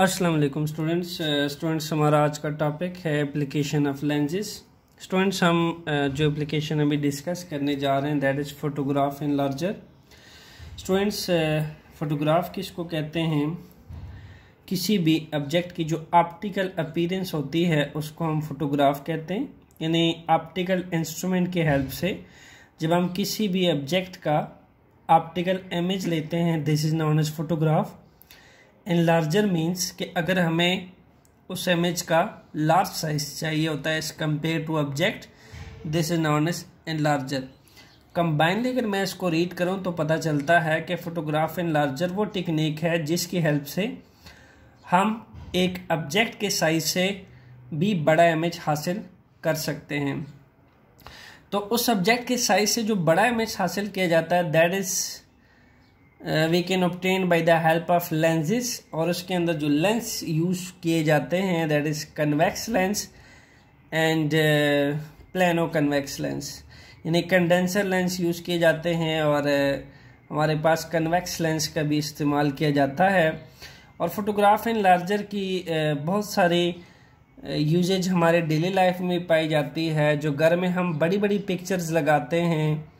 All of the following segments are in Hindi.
असलम स्टूडेंट्स स्टूडेंट्स हमारा आज का टॉपिक है एप्लीकेशन ऑफ लेंजेस स्टूडेंट्स हम uh, जो एप्लीकेशन अभी डिस्कस करने जा रहे हैं that is photograph in larger students photograph किसको कहते हैं किसी भी ऑब्जेक्ट की जो ऑप्टिकल अपीरेंस होती है उसको हम फोटोग्राफ कहते हैं यानी ऑप्टिकल इंस्ट्रूमेंट की हेल्प से जब हम किसी भी ऑब्जेक्ट का ऑप्टिकल इमेज लेते हैं this is known as photograph enlarger means कि अगर हमें उस इमेज का लार्ज साइज चाहिए होता है as compare to object this is known as enlarger combinely अगर मैं इसको रीड करूँ तो पता चलता है कि फोटोग्राफ इन लार्जर वो टेक्निक है जिसकी हेल्प से हम एक ऑब्जेक्ट के साइज से भी बड़ा इमेज हासिल कर सकते हैं तो उस सब्जेक्ट के साइज से जो बड़ा इमेज हासिल किया जाता है that is we can obtain by the help of lenses और उसके अंदर जो लेंस यूज़ किए जाते हैं that is convex lens and plano convex lens यानी कंडेंसर लेंस यूज़ किए जाते हैं और uh, हमारे पास कन्वेक्स लेंस का भी इस्तेमाल किया जाता है और फोटोग्राफ इन लार्जर की uh, बहुत सारी यूजेज uh, हमारे डेली लाइफ में पाई जाती है जो घर में हम बड़ी बड़ी पिक्चर्स लगाते हैं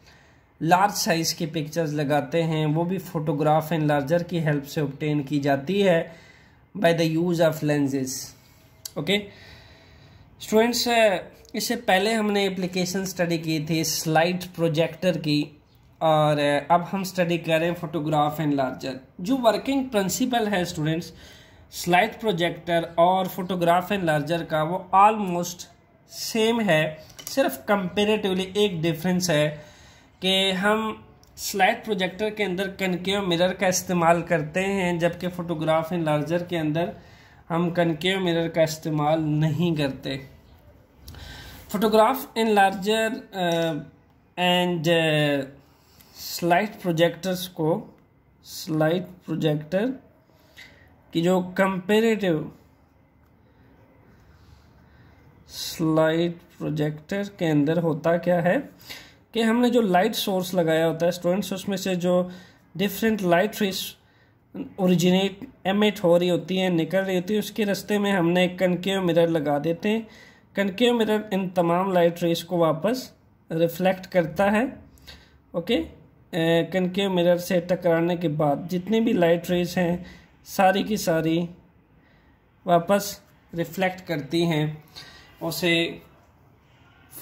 लार्ज साइज़ के पिक्चर्स लगाते हैं वो भी फोटोग्राफ एंड लार्जर की हेल्प से ऑप्टेन की जाती है by the use of lenses okay students इससे पहले हमने एप्लीकेशन स्टडी की थी स्लाइड प्रोजेक्टर की और अब हम स्टडी कर रहे हैं फोटोग्राफ एंड लार्जर जो वर्किंग प्रिंसिपल है स्टूडेंट्स स्लाइड प्रोजेक्टर और फोटोग्राफ एंड लार्जर का वो ऑलमोस्ट सेम है सिर्फ कंपेरेटिवली एक डिफरेंस है कि हम स्लाइड प्रोजेक्टर के अंदर कनकेव मिरर का इस्तेमाल करते हैं जबकि फ़ोटोग्राफ इन लार्जर के अंदर हम कनकेव मिरर का इस्तेमाल नहीं करते photograph enlarger and slide projectors को स्लाइड प्रोजेक्टर की जो कंपेरेटिव स्लाइड प्रोजेक्टर के अंदर होता क्या है कि हमने जो लाइट सोर्स लगाया होता है स्टूडेंट्स उसमें से जो different light rays originate emit हो रही होती है निकल रही होती है उसके रास्ते में हमने एक कनकेव मिरर लगा देते हैं कनकेव मिरर इन तमाम लाइट रेस को वापस रिफ्लेक्ट करता है ओके कनकेव मिरर से टकराने के बाद जितनी भी लाइट रेस हैं सारी की सारी वापस रिफ्लेक्ट करती हैं उसे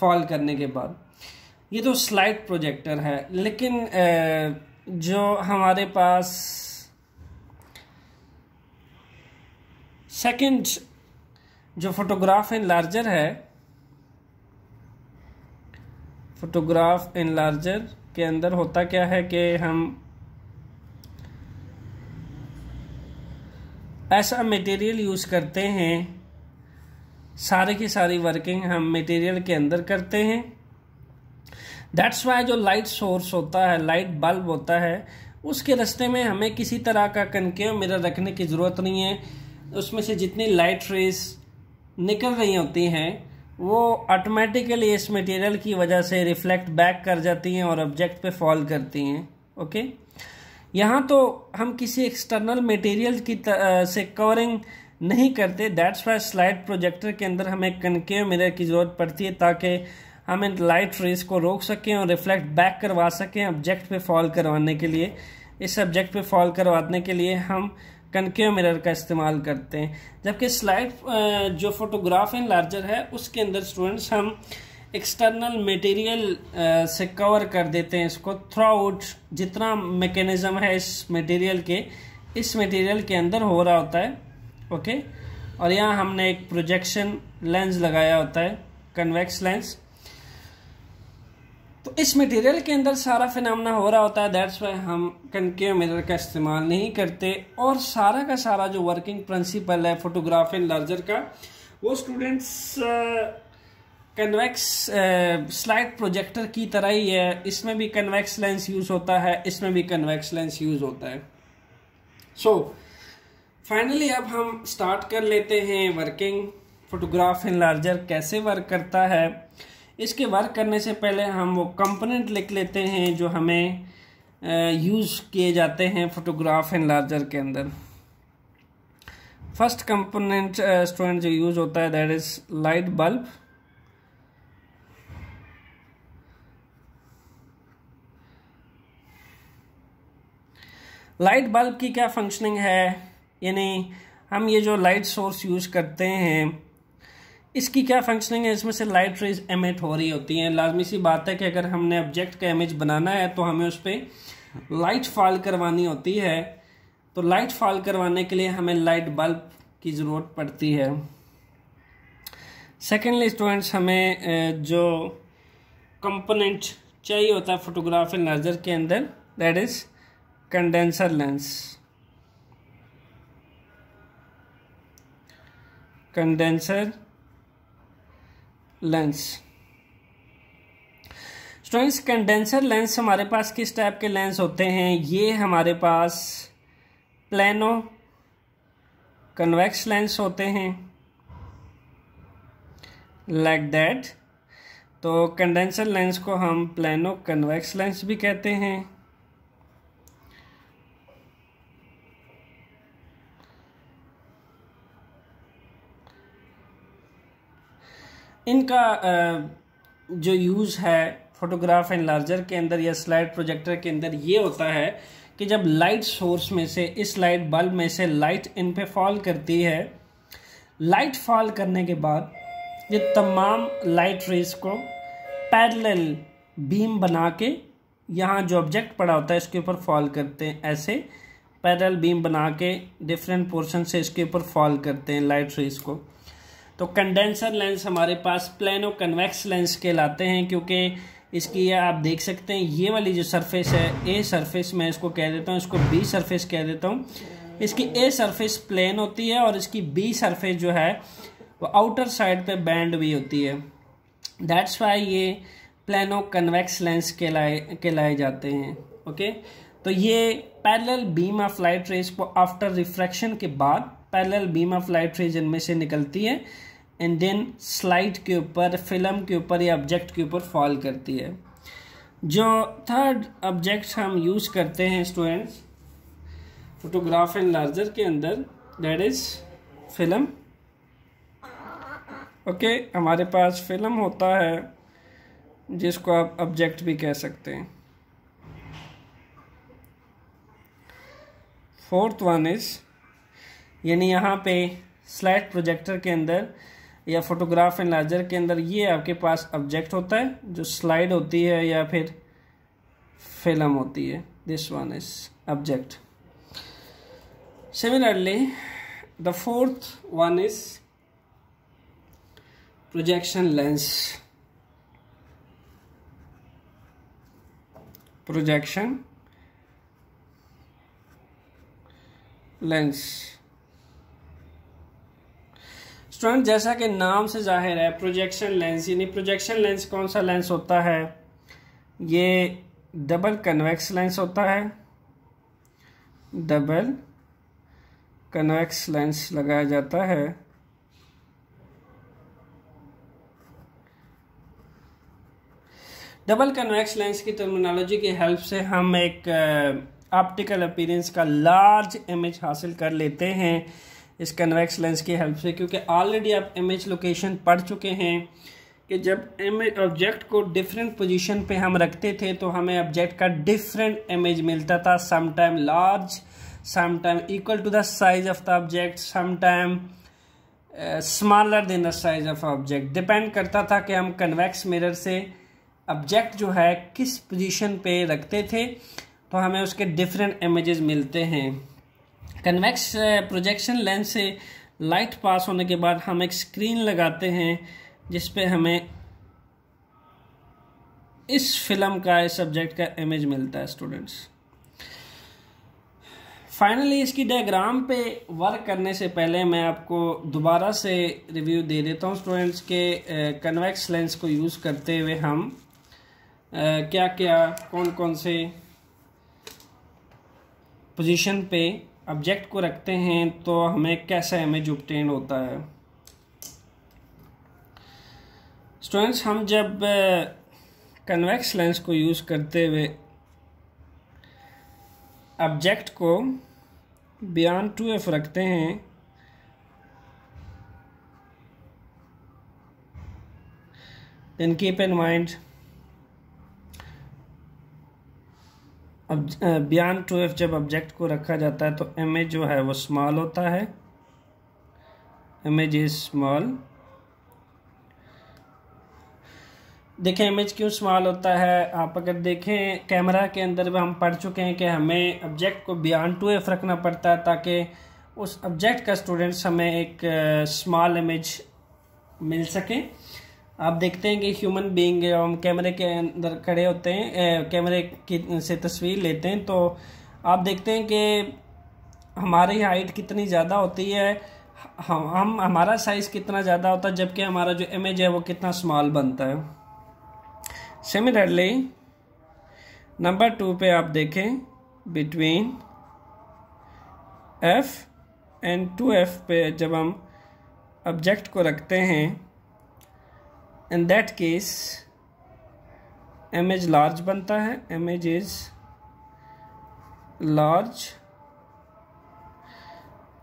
फॉल करने के बाद ये तो स्लाइड प्रोजेक्टर है लेकिन जो हमारे पास सेकंड जो फोटोग्राफ लार्जर है फोटोग्राफ लार्जर के अंदर होता क्या है कि हम ऐसा मटेरियल यूज़ करते हैं सारे की सारी वर्किंग हम मटेरियल के अंदर करते हैं दैट्स वाई जो लाइट सोर्स होता है लाइट बल्ब होता है उसके रस्ते में हमें किसी तरह का कनके मिरर रखने की ज़रूरत नहीं है उसमें से जितनी लाइट रेस निकल रही होती हैं वो ऑटोमेटिकली इस मटेरियल की वजह से रिफ्लेक्ट बैक कर जाती हैं और ऑब्जेक्ट पे फॉल करती हैं ओके यहाँ तो हम किसी एक्सटर्नल मटेरियल की से कवरिंग नहीं करते दैट्स वाई स्लाइड प्रोजेक्टर के अंदर हमें कनके मिरर की ज़रूरत पड़ती है ताकि हम इन लाइट रेज को रोक सकें और रिफ्लेक्ट बैक करवा सकें ऑब्जेक्ट पे फॉल करवाने के लिए इस ऑब्जेक्ट पे फॉल करवाने के लिए हम कनकेव मिरर का इस्तेमाल करते हैं जबकि स्लाइड जो फोटोग्राफ लार्जर है उसके अंदर स्टूडेंट्स हम एक्सटर्नल मटेरियल से कवर कर देते हैं इसको थ्रू आउट जितना मैकेनिज़्म है इस मटेरियल के इस मटेरियल के अंदर हो रहा होता है ओके और यहाँ हमने एक प्रोजेक्शन लेंस लगाया होता है कन्वेक्स लेंस तो इस मटेरियल के अंदर सारा फिनमना हो रहा होता है दैट्स वाई हम कनकेव मिरर का इस्तेमाल नहीं करते और सारा का सारा जो वर्किंग प्रिंसिपल है फोटोग्राफ इन लार्जर का वो स्टूडेंट्स कन्वेक्स स्लाइड प्रोजेक्टर की तरह ही है इसमें भी कन्वेक्स लेंस यूज़ होता है इसमें भी कन्वेक्स लेंस यूज़ होता है सो so, फाइनली अब हम स्टार्ट कर लेते हैं वर्किंग फोटोग्राफ इन लार्जर कैसे वर्क करता है इसके वर्क करने से पहले हम वो कंपोनेंट लिख लेते हैं जो हमें यूज़ किए जाते हैं फोटोग्राफ एंड लार्जर के अंदर फर्स्ट कंपोनेंट स्टूडेंट जो यूज़ होता है that is light bulb light bulb की क्या फंक्शनिंग है यानी हम ये जो लाइट सोर्स यूज़ करते हैं इसकी क्या फंक्शनिंग है इसमें से लाइट रेज एमिट हो रही होती हैं लाजमी सी बात है कि अगर हमने ऑब्जेक्ट का इमेज बनाना है तो हमें उस पर लाइट फॉल करवानी होती है तो लाइट फॉल करवाने के लिए हमें लाइट बल्ब की ज़रूरत पड़ती है सेकेंडली स्टूडेंट्स हमें जो कंपोनेंट चाहिए होता है फोटोग्राफी नज़र के अंदर that is condenser lens condenser lens students condenser lens हमारे पास किस टाइप के लेंस होते हैं ये हमारे पास प्लेनो कन्वेक्स लेंस होते हैं लाइक like दैट तो कंडेंसर लेंस को हम प्लेनो कन्वेक्स लेंस भी कहते हैं इनका जो यूज़ है फोटोग्राफ एंड लार्जर के अंदर या स्लाइड प्रोजेक्टर के अंदर ये होता है कि जब लाइट सोर्स में से इस लाइट बल्ब में से लाइट इन पे फॉल करती है लाइट फॉल करने के बाद ये तमाम लाइट रेस को पैरेलल बीम बना के यहाँ जो ऑब्जेक्ट पड़ा होता है इसके ऊपर फॉल करते हैं ऐसे पैरेलल बीम बना के डिफरेंट पोर्शन से इसके ऊपर फॉल करते हैं लाइट रेस को तो कंडेंसर लेंस हमारे पास प्लेनो कन्वेक्स लेंस के लाते हैं क्योंकि इसकी ये आप देख सकते हैं ये वाली जो सरफेस है ए सरफेस मैं इसको कह देता हूँ इसको बी सरफेस कह देता हूँ इसकी ए सरफेस प्लेन होती है और इसकी बी सरफेस जो है वो आउटर साइड पे बैंड भी होती है दैट्स वाई ये प्लानो कन्वेक्स लेंस के लाए के लाए जाते हैं ओके तो ये parallel beam of light rays को आफ्टर रिफ्रैक्शन के बाद parallel beam of light rays इनमें से निकलती है एंड देन स्लाइड के ऊपर फिल्म के ऊपर या ऑब्जेक्ट के ऊपर फॉल करती है जो थर्ड ऑब्जेक्ट हम यूज़ करते हैं स्टूडेंट्स फोटोग्राफ एंड लार्जर के अंदर दैट इज़ फिल्म ओके हमारे पास फिल्म होता है जिसको आप ऑब्जेक्ट भी कह सकते हैं फोर्थ वन इज़ यानी यहाँ पे स्लाइड प्रोजेक्टर के अंदर या फोटोग्राफ एनलाइजर के अंदर ये आपके पास ऑब्जेक्ट होता है जो स्लाइड होती है या फिर फिल्म होती है this one is object similarly the fourth one is projection lens projection lens student जैसा कि नाम से जाहिर है प्रोजेक्शन लेंस यानी प्रोजेक्शन लेंस कौन सा लेंस होता है ये डबल कन्वेक्स लेंस होता है डबल कन्वेक्स लेंस लगाया जाता है डबल कन्वेक्स लेंस की टर्मिनोलॉजी की हेल्प से हम एक ऑप्टिकल uh, अपीरेंस का लार्ज इमेज हासिल कर लेते हैं इस कन्वेक्स लेंस की हेल्प से क्योंकि ऑलरेडी आप इमेज लोकेशन पढ़ चुके हैं कि जब इमेज ऑब्जेक्ट को डिफरेंट पोजीशन पे हम रखते थे तो हमें ऑब्जेक्ट का डिफरेंट इमेज मिलता था sometime large sometime equal to the size of the object sometime smaller than the size of object depend करता था कि हम कन्वेक्स मिरर से ऑब्जेक्ट जो है किस पोजीशन पे रखते थे तो हमें उसके डिफरेंट इमेजेस मिलते हैं कन्वेक्स प्रोजेक्शन लेंस से लाइट पास होने के बाद हम एक स्क्रीन लगाते हैं जिस पे हमें इस फिल्म का इस सब्जेक्ट का इमेज मिलता है स्टूडेंट्स फाइनली इसकी डायग्राम पे वर्क करने से पहले मैं आपको दोबारा से रिव्यू दे देता हूँ स्टूडेंट्स के कन्वेक्स uh, लेंस को यूज़ करते हुए हम uh, क्या क्या कौन कौन से पोजीशन पे ऑब्जेक्ट को रखते हैं तो हमें कैसा इमेज ऑप्टेन होता है स्टूडेंट्स हम जब कन्वेक्स लेंस को यूज़ करते हुए ऑब्जेक्ट को बियॉन्ड टू एफ रखते हैं then कीप इन माइंड अब बियान टू एफ जब ऑब्जेक्ट को रखा जाता है तो एम जो है वो स्मॉल होता है इमेज इज स्मॉल देखें इमेज क्यों स्मॉल होता है आप अगर देखें कैमरा के अंदर भी हम पढ़ चुके हैं कि हमें ऑब्जेक्ट को बियान टू एफ रखना पड़ता है ताकि उस ऑब्जेक्ट का स्टूडेंट्स हमें एक स्मॉल इमेज मिल सके आप देखते हैं कि ह्यूमन बींग हम कैमरे के अंदर खड़े होते हैं कैमरे की से तस्वीर लेते हैं तो आप देखते हैं कि हमारी हाइट कितनी ज़्यादा होती है हम हम हमारा साइज़ कितना ज़्यादा होता है जबकि हमारा जो इमेज है वो कितना स्मॉल बनता है सिमिलरली नंबर टू पे आप देखें between F and two F पे जब हम ऑब्जेक्ट को रखते हैं in that case image large बनता है image is large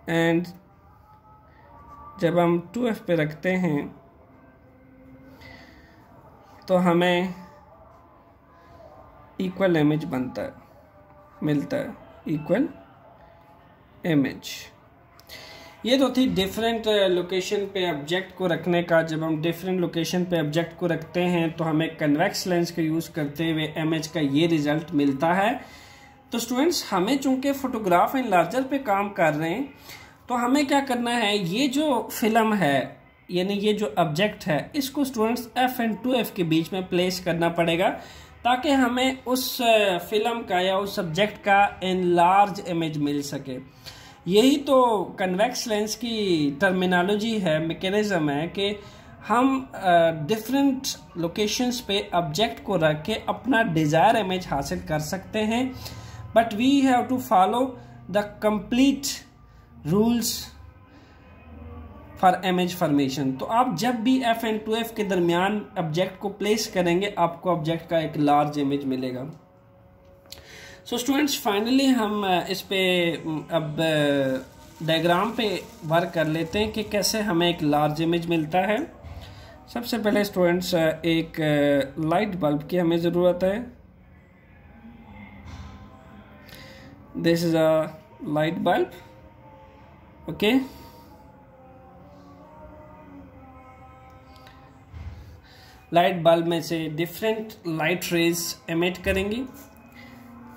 and जब हम टू एफ पे रखते हैं तो हमें इक्वल एम बनता है मिलता है इक्वल एम एच ये तो थी डिफरेंट लोकेशन uh, पे ऑब्जेक्ट को रखने का जब हम डिफरेंट लोकेशन पे ऑब्जेक्ट को रखते हैं तो हमें कन्वेक्स लेंस का यूज़ करते हुए एम का ये रिज़ल्ट मिलता है तो स्टूडेंट्स हमें चूंकि फ़ोटोग्राफ इन लार्जर पे काम कर रहे हैं तो हमें क्या करना है ये जो फिल्म है यानी ये जो ऑब्जेक्ट है इसको students F and two F के बीच में प्लेस करना पड़ेगा ताकि हमें उस फिल्म uh, का या उस सब्जेक्ट का इन लार्ज इमेज मिल सके यही तो कन्वेक्स लेंस की टर्मिनोलॉजी है मेकेनिज़्म है कि हम डिफरेंट uh, लोकेशंस पे ऑब्जेक्ट को रख के अपना डिज़ायर इमेज हासिल कर सकते हैं but we have to follow the complete rules for image formation तो आप जब भी एफ एंड टू एफ के दरमियान ऑब्जेक्ट को प्लेस करेंगे आपको ऑब्जेक्ट का एक लार्ज इमेज मिलेगा सो स्टूडेंट्स फाइनली हम इस पे अब डायग्राम पे वर्क कर लेते हैं कि कैसे हमें एक लार्ज इमेज मिलता है सबसे पहले स्टूडेंट्स एक लाइट बल्ब की हमें ज़रूरत है this is a light bulb okay light bulb में से डिफरेंट लाइट रेज एमिट करेंगी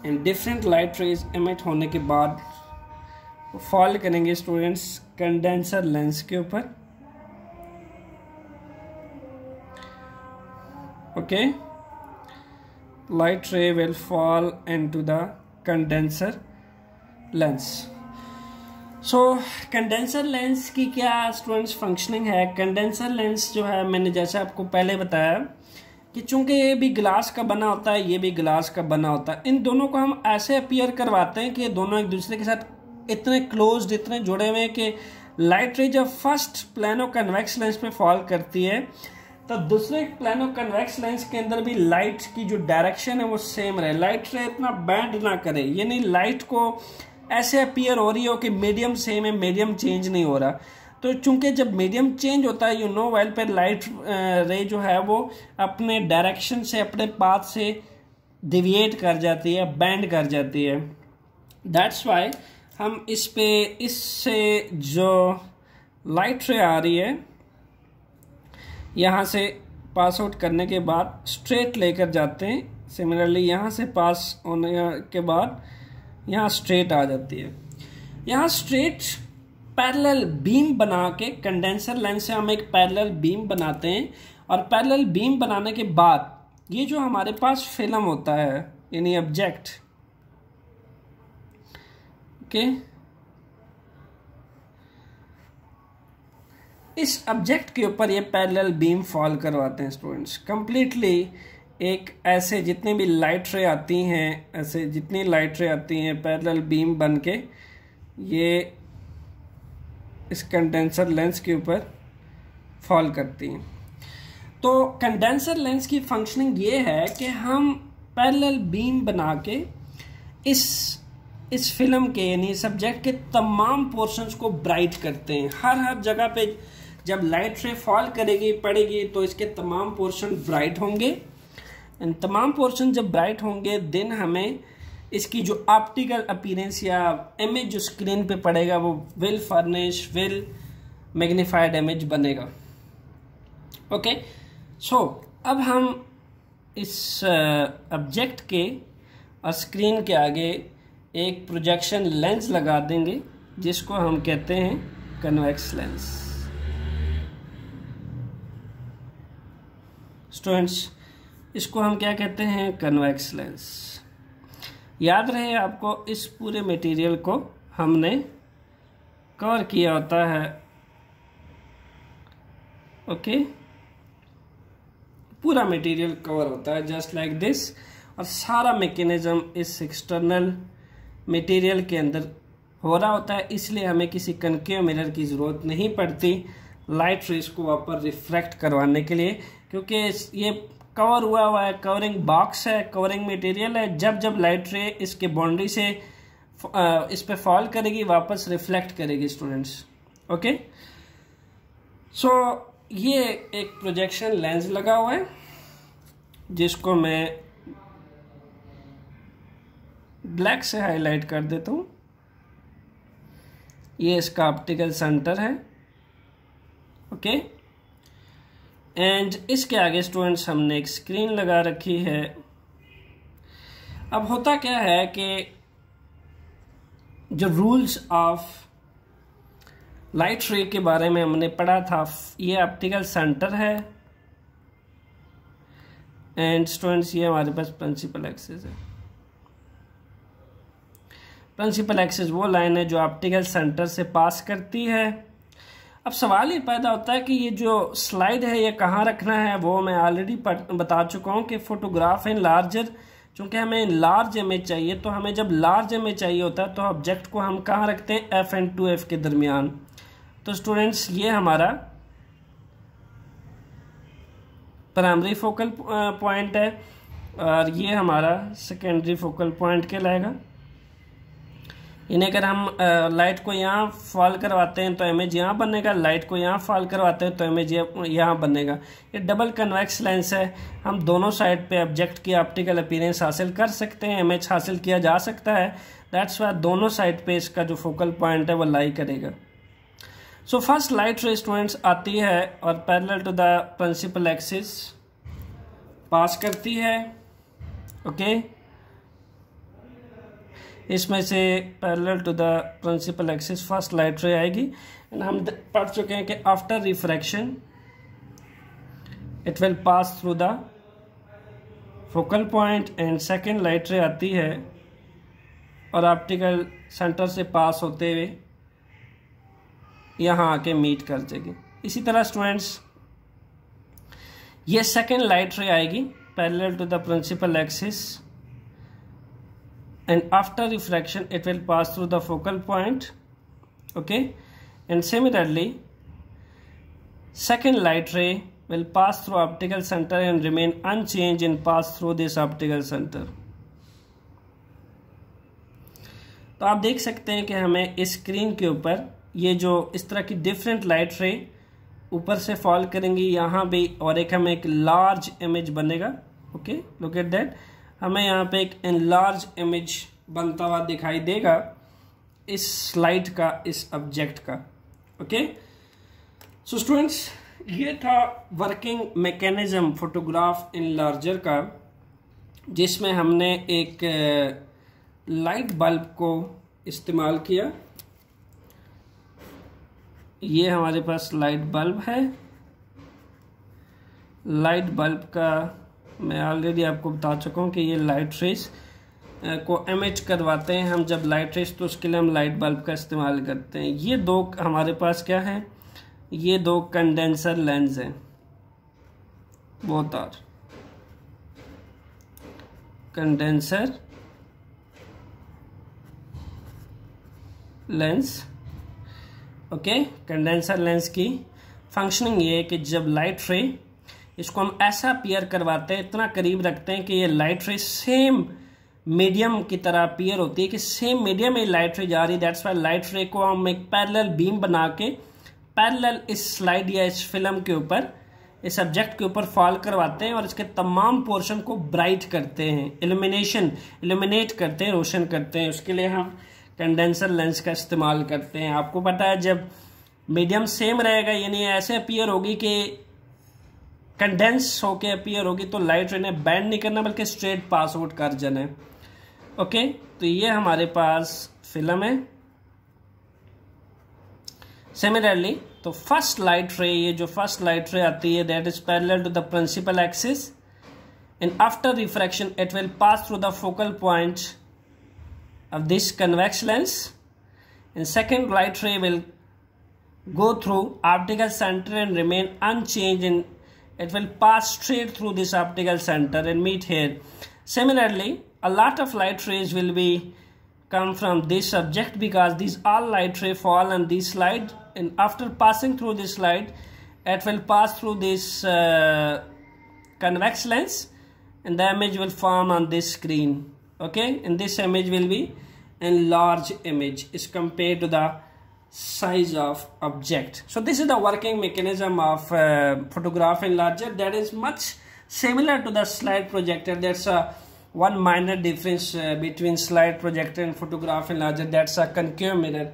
and different light rays emit होने के बाद फॉल करेंगे स्टूडेंट्स कंडेंसर लेंस के ऊपर okay light ray will fall into the condenser lens so condenser lens की क्या स्टूडेंट्स फंक्शनिंग है कंडेंसर लेंस जो है मैंने जैसे आपको पहले बताया कि चूंकि ये भी ग्लास का बना होता है ये भी ग्लास का बना होता है इन दोनों को हम ऐसे अपीयर करवाते हैं कि दोनों एक दूसरे के साथ इतने क्लोज इतने जुड़े हुए हैं कि लाइट रे जब फर्स्ट प्लानो कन्वेक्स लेंस पे फॉल करती है तो दूसरे प्लानो कन्वेक्स लेंस के अंदर भी लाइट की जो डायरेक्शन है वो सेम रहे लाइट रे इतना बैंड ना करे यानी लाइट को ऐसे अपियर हो रही हो कि मीडियम सेम है मीडियम चेंज नहीं हो रहा तो चूंकि जब मीडियम चेंज होता है यू नो वेल पे लाइट रे जो है वो अपने डायरेक्शन से अपने पाथ से डिविएट कर जाती है बैंड कर जाती है दैट्स वाई हम इस पे इससे जो लाइट रे आ रही है यहाँ से पास आउट करने के बाद स्ट्रेट लेकर जाते हैं सिमिलरली यहाँ से पास होने के बाद यहाँ स्ट्रेट आ जाती है यहाँ स्ट्रेट पैरेलल बीम बना के कंडेंसर लेंस से हम एक पैरेलल बीम बनाते हैं और पैरेलल बीम बनाने के बाद ये जो हमारे पास फिल्म होता है यानी ऑब्जेक्ट ओके इस ऑब्जेक्ट के ऊपर ये पैरेलल बीम फॉल करवाते हैं स्टूडेंट्स कंप्लीटली एक ऐसे जितने भी लाइट रे आती हैं ऐसे जितनी लाइट रे आती हैं पैरेलल बीम बन के ये इस कंडेंसर लेंस के ऊपर फॉल करती हैं तो कंडेंसर लेंस की फंक्शनिंग ये है कि हम पैरेलल बीम बना के इस इस फिल्म के यानी सब्जेक्ट के तमाम पोर्शंस को ब्राइट करते हैं हर हर जगह पे जब लाइट रे फॉल करेगी पड़ेगी तो इसके तमाम पोर्शन ब्राइट होंगे एंड तमाम पोर्शन जब ब्राइट होंगे देन हमें इसकी जो ऑप्टिकल अपीरेंस या इमेज जो स्क्रीन पे पड़ेगा वो well furnish well magnified image बनेगा ओके okay? सो so, अब हम इस ऑब्जेक्ट uh, के और स्क्रीन के आगे एक प्रोजेक्शन लेंस लगा देंगे जिसको हम कहते हैं कन्वेक्स लेंस स्टूडेंट्स इसको हम क्या कहते हैं कन्वेक्स लेंस याद रहे आपको इस पूरे मटेरियल को हमने कवर किया होता है ओके पूरा मटेरियल कवर होता है जस्ट लाइक दिस और सारा मैकेनिज्म इस एक्सटर्नल मटेरियल के अंदर हो रहा होता है इसलिए हमें किसी कनके मिरर की ज़रूरत नहीं पड़ती लाइट रेस को वहाँ पर रिफ्रैक्ट करवाने के लिए क्योंकि ये कवर हुआ हुआ है कवरिंग बॉक्स है कवरिंग मटेरियल है जब जब लाइट रे इसके बाउंड्री से इस पर फॉल करेगी वापस रिफ्लेक्ट करेगी स्टूडेंट्स ओके सो ये एक प्रोजेक्शन लेंस लगा हुआ है जिसको मैं ब्लैक से हाईलाइट कर देता हूँ ये इसका ऑप्टिकल सेंटर है ओके okay? एंड इसके आगे स्टूडेंट्स हमने एक स्क्रीन लगा रखी है अब होता क्या है कि जो रूल्स ऑफ लाइट रे के बारे में हमने पढ़ा था ये ऑप्टिकल सेंटर है एंड स्टूडेंट्स ये हमारे पास प्रिंसिपल एक्सेस है प्रिंसिपल एक्सेस वो लाइन है जो ऑप्टिकल सेंटर से पास करती है अब सवाल ये पैदा होता है कि ये जो स्लाइड है ये कहाँ रखना है वो मैं ऑलरेडी बता चुका हूँ कि फोटोग्राफ इन लार्जर चूँकि हमें लार्ज इमेज चाहिए तो हमें जब लार्ज इमेज चाहिए होता है तो ऑब्जेक्ट को हम कहाँ रखते हैं एफ एंड टू एफ के दरमियान तो स्टूडेंट्स ये हमारा प्राइमरी फोकल पॉइंट है और ये हमारा सेकेंडरी फोकल पॉइंट कहलाएगा इन्हें अगर हम लाइट को यहाँ फॉल करवाते हैं तो इमेज यहाँ बनेगा लाइट को यहाँ फॉल करवाते हैं तो इमेज यहाँ बनेगा ये डबल कन्वेक्स लेंस है हम दोनों साइड पे ऑब्जेक्ट की ऑप्टिकल अपीरेंस हासिल कर सकते हैं इमेज हासिल किया जा सकता है दैट्स वाई दोनों साइड पे इसका जो फोकल पॉइंट है वो लाई करेगा so first light restaurants students आती है और parallel to the principal axis pass करती है ओके okay? इसमें से parallel to the principal axis first light ray आएगी एंड हम पढ़ चुके हैं कि after refraction it will pass through the focal point and second light ray आती है और ऑप्टिकल सेंटर से पास होते हुए यहाँ आके मीट कर देगी इसी तरह स्टूडेंट्स ये सेकेंड लाइट रे आएगी parallel to the principal axis and after refraction it will pass through the focal point okay and similarly second light ray will pass through optical center and remain unchanged and pass through this optical center तो आप देख सकते हैं कि हमें स्क्रीन के ऊपर ये जो इस तरह की डिफरेंट लाइट रे ऊपर से फॉल करेंगी यहाँ भी और एक हमें एक लार्ज इमेज बनेगा ओके लुक एट दैट हमें यहाँ पे एक एनलार्ज इमेज बनता हुआ दिखाई देगा इस स्लाइड का इस ऑब्जेक्ट का ओके सो स्टूडेंट्स ये था वर्किंग मैकेनिज्म फोटोग्राफ इन लार्जर का जिसमें हमने एक लाइट बल्ब को इस्तेमाल किया ये हमारे पास लाइट बल्ब है लाइट बल्ब का मैं ऑलरेडी आपको बता चुका हूँ कि ये लाइट रेस को एम एच करवाते हैं हम जब लाइट रेस तो उसके लिए हम लाइट बल्ब का इस्तेमाल करते हैं ये दो हमारे पास क्या है ये दो कंडेंसर लेंस हैं बहुत और condenser lens okay condenser lens की फंक्शनिंग ये है कि जब लाइट रे इसको हम ऐसा पियर करवाते हैं इतना करीब रखते हैं कि ये लाइट रे सेम मीडियम की तरह पियर होती है कि सेम मीडियम में लाइट रे जा रही है दैट्स वाई लाइट रे को हम एक पैरेलल बीम बना के पैरेलल इस स्लाइड या इस फिल्म के ऊपर इस सब्जेक्ट के ऊपर फॉल करवाते हैं और इसके तमाम पोर्शन को ब्राइट करते हैं एलुमिनेशन एलुमिनेट करते हैं रोशन करते हैं उसके लिए हम कंडेंसर लेंस का इस्तेमाल करते हैं आपको पता है जब मीडियम सेम रहेगा यानी ऐसे अपीयर होगी कि कंडेंस होके अपीयर होगी तो लाइट रे बैंड नहीं करना बल्कि स्ट्रेट पास आउट कर जाना है ओके तो ये हमारे पास फिल्म है सिमिलरली तो फर्स्ट लाइट रे ये जो फर्स्ट लाइट रे आती है that is parallel to the principal axis and after refraction it will pass through the focal point of this convex lens and second light ray will go through optical centre and remain unchanged in it will pass straight through this optical center and meet here similarly a lot of light rays will be come from this object because these all light ray fall on this slide. and after passing through this slide, it will pass through this uh, convex lens and the image will form on this screen okay and this image will be enlarged image is compared to the size of object so this is the working mechanism of uh, photograph enlarger that is much similar to the slide projector that's a one minor difference uh, between slide projector and photograph enlarger that's a concave mirror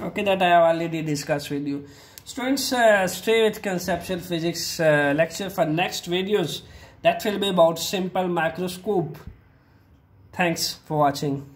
okay that i have already discussed with you students uh, stay with conceptual physics uh, lecture for next videos that will be about simple microscope thanks for watching